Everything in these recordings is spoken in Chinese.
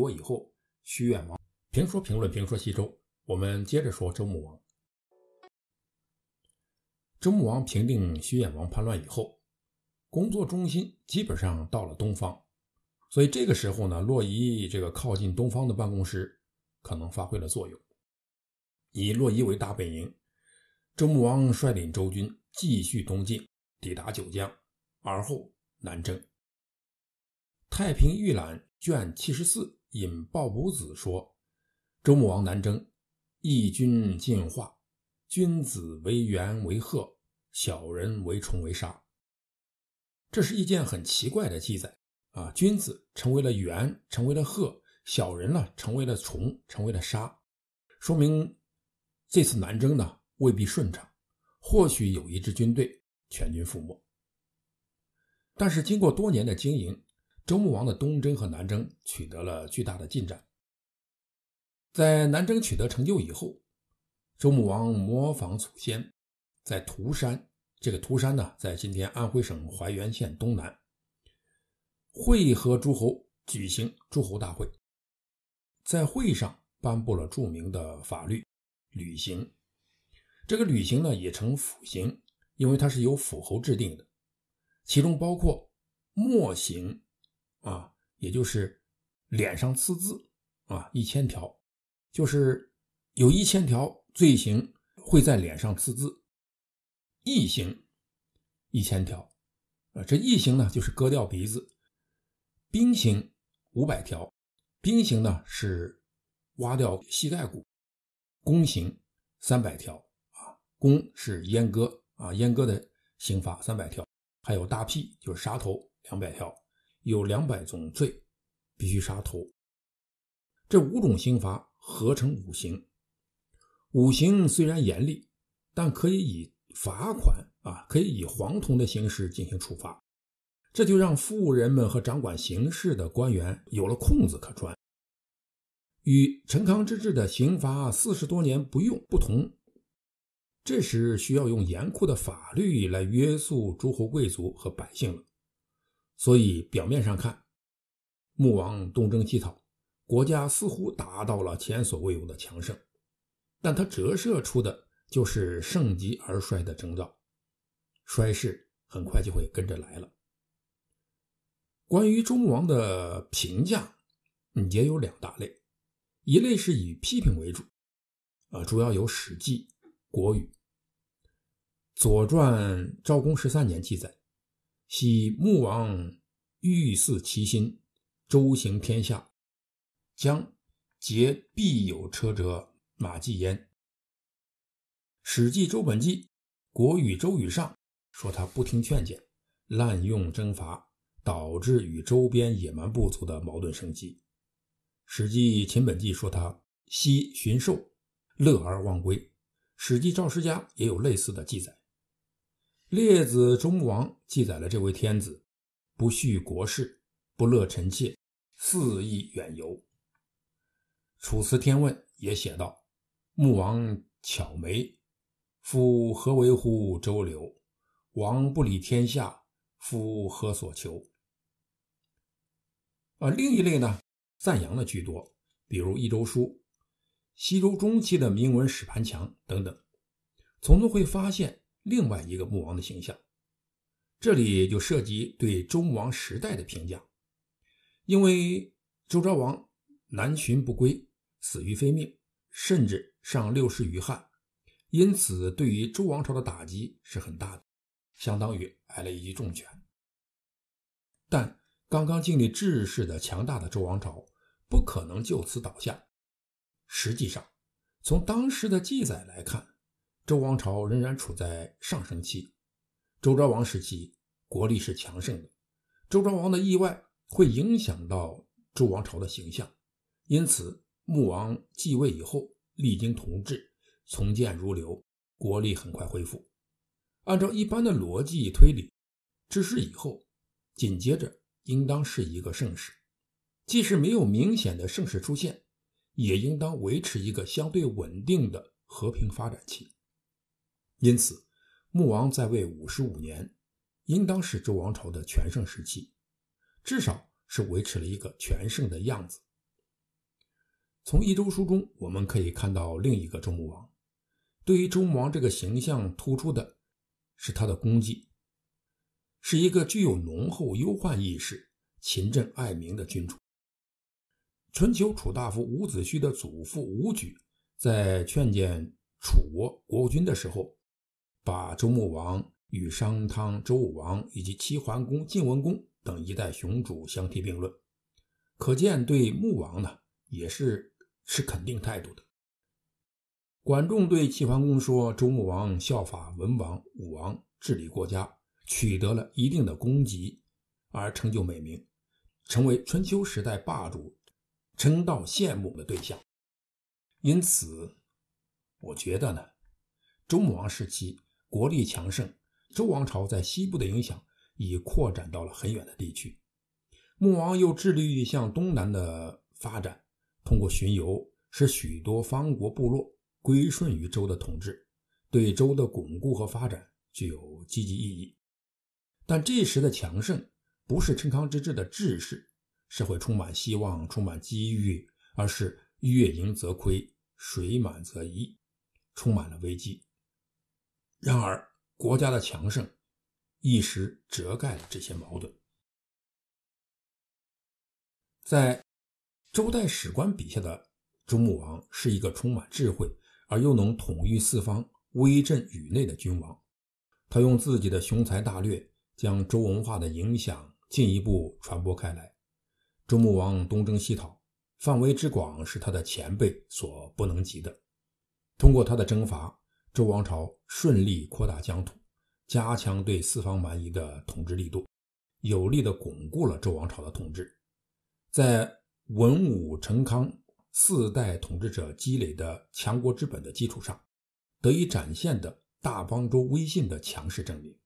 国以后，徐远王评说评论评说西周，我们接着说周穆王。周穆王平定徐远王叛乱以后，工作中心基本上到了东方，所以这个时候呢，洛邑这个靠近东方的办公室可能发挥了作用。以洛邑为大本营，周穆王率领周军继续东进，抵达九江，而后南征。太平御览卷七十四。引鲍谷子说：“周穆王南征，义军进化，君子为猿为鹤，小人为虫为杀。”这是一件很奇怪的记载啊！君子成为了猿，成为了鹤；小人呢，成为了虫，成为了沙。说明这次南征呢，未必顺畅，或许有一支军队全军覆没。但是经过多年的经营。周穆王的东征和南征取得了巨大的进展。在南征取得成就以后，周穆王模仿祖先，在涂山，这个涂山呢，在今天安徽省怀远县东南，会合诸侯，举行诸侯大会，在会上颁布了著名的法律《旅行》。这个旅行呢，也称《府行》，因为它是由府侯制定的，其中包括《墨行》。啊，也就是脸上刺字啊，一千条，就是有一千条罪行会在脸上刺字。异刑一千条，啊，这异形呢就是割掉鼻子。兵刑五百条，兵刑呢是挖掉膝盖骨。弓刑三百条啊，弓是阉割啊，阉割的刑罚三百条。还有大辟就是杀头两百条。有两百种罪，必须杀头。这五种刑罚合成五刑，五刑虽然严厉，但可以以罚款啊，可以以黄铜的形式进行处罚，这就让富人们和掌管刑事的官员有了空子可钻。与陈康之治的刑罚四十多年不用不同，这时需要用严酷的法律来约束诸侯贵族和百姓了。所以表面上看，穆王东征西讨，国家似乎达到了前所未有的强盛，但他折射出的就是盛极而衰的征兆，衰势很快就会跟着来了。关于周王的评价，也有两大类，一类是以批评为主，啊，主要有《史记》《国语》《左传》昭公十三年记载。喜穆王欲祀其心，周行天下，将皆必有车者马忌焉。《史记·周本纪》《国语·周语上》说他不听劝谏，滥用征伐，导致与周边野蛮部族的矛盾升级。《史记·秦本纪》说他惜寻兽，乐而忘归。《史记·赵世家》也有类似的记载。列子中王记载了这位天子，不恤国事，不乐臣妾，肆意远游。楚辞天问也写道：“穆王巧眉，夫何为乎周流？王不理天下，夫何所求？”啊，另一类呢，赞扬的居多，比如易》、《周书、西周中期的铭文史盘墙等等，从中会发现。另外一个穆王的形象，这里就涉及对周穆王时代的评价。因为周昭王南巡不归，死于非命，甚至上六世于汉，因此对于周王朝的打击是很大的，相当于挨了一记重拳。但刚刚经历治世的强大的周王朝，不可能就此倒下。实际上，从当时的记载来看。周王朝仍然处在上升期，周昭王时期国力是强盛的。周昭王的意外会影响到周王朝的形象，因此穆王继位以后历经统治，从建如流，国力很快恢复。按照一般的逻辑推理，治世以后紧接着应当是一个盛世，即使没有明显的盛世出现，也应当维持一个相对稳定的和平发展期。因此，穆王在位五十五年，应当是周王朝的全盛时期，至少是维持了一个全盛的样子。从《一周书》中，我们可以看到另一个周穆王。对于周穆王这个形象，突出的是他的功绩，是一个具有浓厚忧患意识、勤政爱民的君主。春秋楚大夫伍子胥的祖父伍举，在劝谏楚国国君的时候。把周穆王与商汤、周武王以及齐桓公、晋文公等一代雄主相提并论，可见对穆王呢也是持肯定态度的。管仲对齐桓公说：“周穆王效法文王、武王治理国家，取得了一定的功绩，而成就美名，成为春秋时代霸主，称道羡慕的对象。”因此，我觉得呢，周穆王时期。国力强盛，周王朝在西部的影响已扩展到了很远的地区。穆王又致力于向东南的发展，通过巡游，使许多方国部落归顺于周的统治，对周的巩固和发展具有积极意义。但这时的强盛不是陈康之治的治世，社会充满希望、充满机遇，而是月盈则亏，水满则溢，充满了危机。然而，国家的强盛一时遮盖了这些矛盾。在周代史官笔下的周穆王，是一个充满智慧而又能统御四方、威震宇内的君王。他用自己的雄才大略，将周文化的影响进一步传播开来。周穆王东征西讨，范围之广是他的前辈所不能及的。通过他的征伐，周王朝顺利扩大疆土，加强对四方蛮夷的统治力度，有力的巩固了周王朝的统治。在文武成康四代统治者积累的强国之本的基础上，得以展现的大邦周威信的强势证明。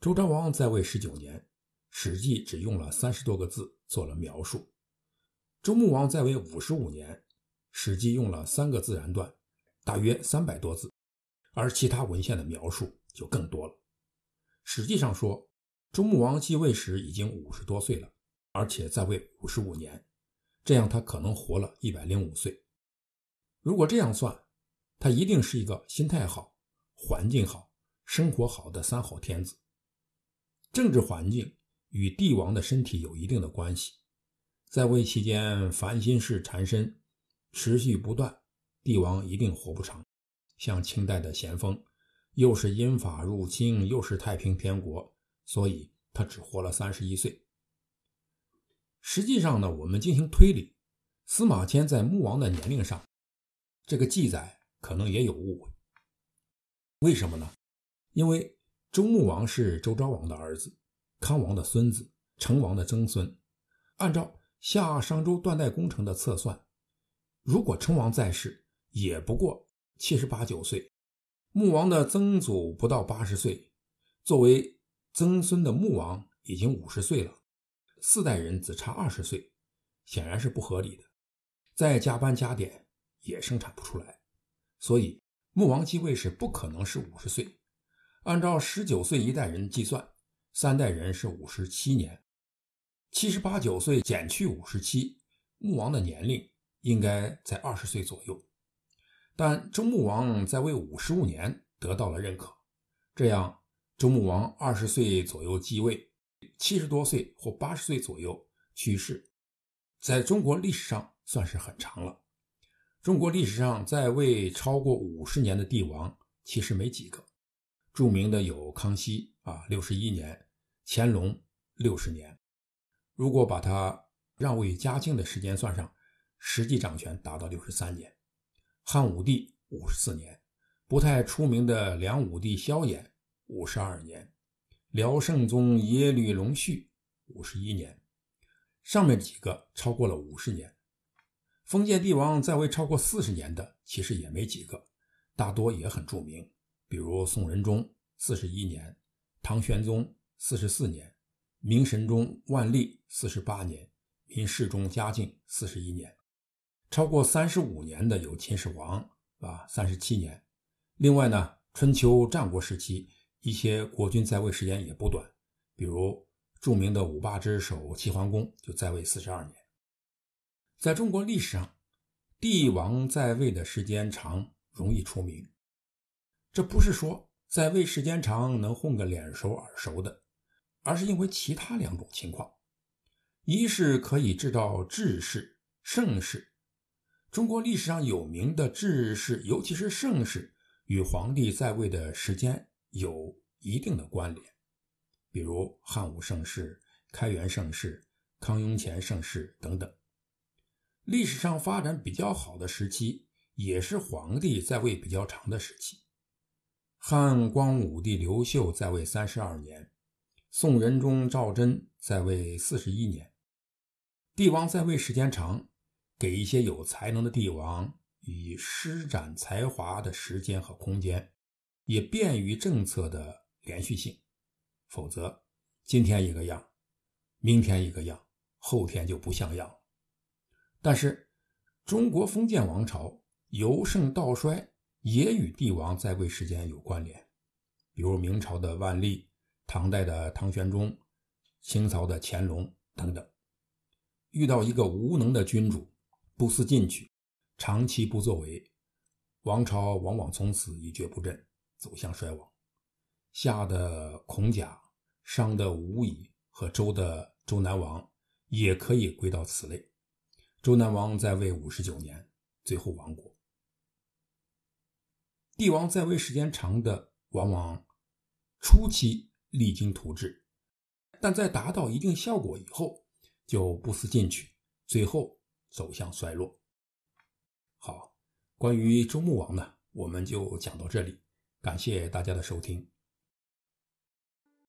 周昭王在位十九年，《史记》只用了三十多个字做了描述。周穆王在位五十五年，《史记》用了三个自然段。大约三百多字，而其他文献的描述就更多了。实际上说，周穆王继位时已经五十多岁了，而且在位五十五年，这样他可能活了一百零五岁。如果这样算，他一定是一个心态好、环境好、生活好的三好天子。政治环境与帝王的身体有一定的关系，在位期间烦心事缠身，持续不断。帝王一定活不长，像清代的咸丰，又是英法入侵，又是太平天国，所以他只活了三十一岁。实际上呢，我们进行推理，司马迁在穆王的年龄上，这个记载可能也有误。会。为什么呢？因为周穆王是周昭王的儿子，康王的孙子，成王的曾孙。按照夏商周断代工程的测算，如果成王在世，也不过七十八九岁，穆王的曾祖不到八十岁，作为曾孙的穆王已经五十岁了，四代人只差二十岁，显然是不合理的。再加班加点也生产不出来，所以穆王继位时不可能是五十岁。按照十九岁一代人计算，三代人是五十七年，七十八九岁减去五十七，穆王的年龄应该在二十岁左右。但周穆王在位五十五年得到了认可，这样周穆王二十岁左右继位，七十多岁或八十岁左右去世，在中国历史上算是很长了。中国历史上在位超过五十年的帝王其实没几个，著名的有康熙啊，六十一年；乾隆六十年。如果把他让位嘉靖的时间算上，实际掌权达到六十三年。汉武帝五十四年，不太出名的梁武帝萧衍五十二年，辽圣宗耶律隆绪五十一年，上面几个超过了五十年。封建帝王在位超过四十年的，其实也没几个，大多也很著名，比如宋仁宗四十一年，唐玄宗四十四年，明神宗万历四十八年，明世宗嘉靖四十一年。超过三十五年的有秦始皇，啊，三十七年。另外呢，春秋战国时期一些国君在位时间也不短，比如著名的五霸之首齐桓公就在位四十二年。在中国历史上，帝王在位的时间长容易出名，这不是说在位时间长能混个脸熟耳熟的，而是因为其他两种情况：一是可以制造治世盛世。中国历史上有名的治世，尤其是盛世，与皇帝在位的时间有一定的关联。比如汉武盛世、开元盛世、康雍乾盛世等等。历史上发展比较好的时期，也是皇帝在位比较长的时期。汉光武帝刘秀在位三十二年，宋仁宗赵祯在位四十一年，帝王在位时间长。给一些有才能的帝王以施展才华的时间和空间，也便于政策的连续性。否则，今天一个样，明天一个样，后天就不像样了。但是，中国封建王朝由盛到衰也与帝王在位时间有关联，比如明朝的万历、唐代的唐玄宗、清朝的乾隆等等。遇到一个无能的君主。不思进取，长期不作为，王朝往往从此一蹶不振，走向衰亡。夏的孔甲、商的吴乙和周的周南王也可以归到此类。周南王在位五十九年，最后亡国。帝王在位时间长的，往往初期励精图治，但在达到一定效果以后，就不思进取，最后。走向衰落。好，关于周穆王呢，我们就讲到这里。感谢大家的收听。